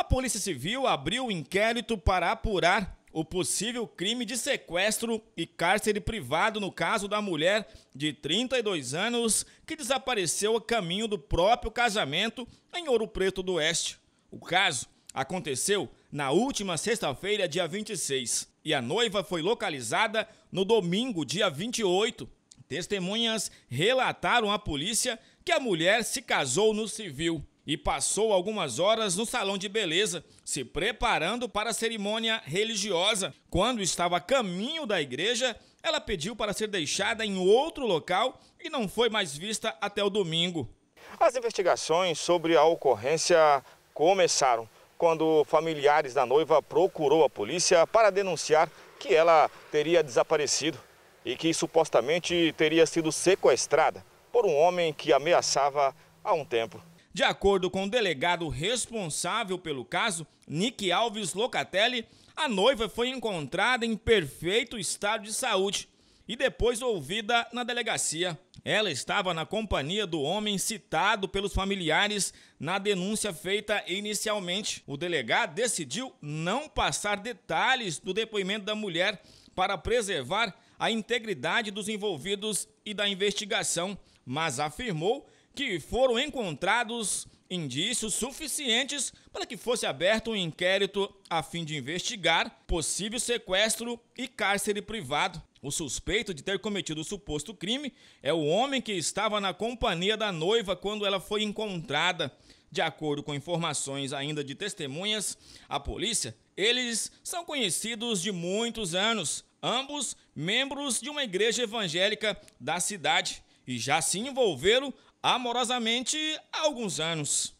A Polícia Civil abriu um inquérito para apurar o possível crime de sequestro e cárcere privado no caso da mulher de 32 anos que desapareceu a caminho do próprio casamento em Ouro Preto do Oeste. O caso aconteceu na última sexta-feira, dia 26, e a noiva foi localizada no domingo, dia 28. Testemunhas relataram à polícia que a mulher se casou no civil e passou algumas horas no salão de beleza, se preparando para a cerimônia religiosa. Quando estava a caminho da igreja, ela pediu para ser deixada em outro local e não foi mais vista até o domingo. As investigações sobre a ocorrência começaram quando familiares da noiva procurou a polícia para denunciar que ela teria desaparecido e que supostamente teria sido sequestrada por um homem que ameaçava há um tempo. De acordo com o delegado responsável pelo caso, Nick Alves Locatelli, a noiva foi encontrada em perfeito estado de saúde e depois ouvida na delegacia. Ela estava na companhia do homem citado pelos familiares na denúncia feita inicialmente. O delegado decidiu não passar detalhes do depoimento da mulher para preservar a integridade dos envolvidos e da investigação, mas afirmou que foram encontrados indícios suficientes para que fosse aberto um inquérito a fim de investigar possível sequestro e cárcere privado. O suspeito de ter cometido o suposto crime é o homem que estava na companhia da noiva quando ela foi encontrada. De acordo com informações ainda de testemunhas, a polícia, eles são conhecidos de muitos anos, ambos membros de uma igreja evangélica da cidade e já se envolveram amorosamente há alguns anos.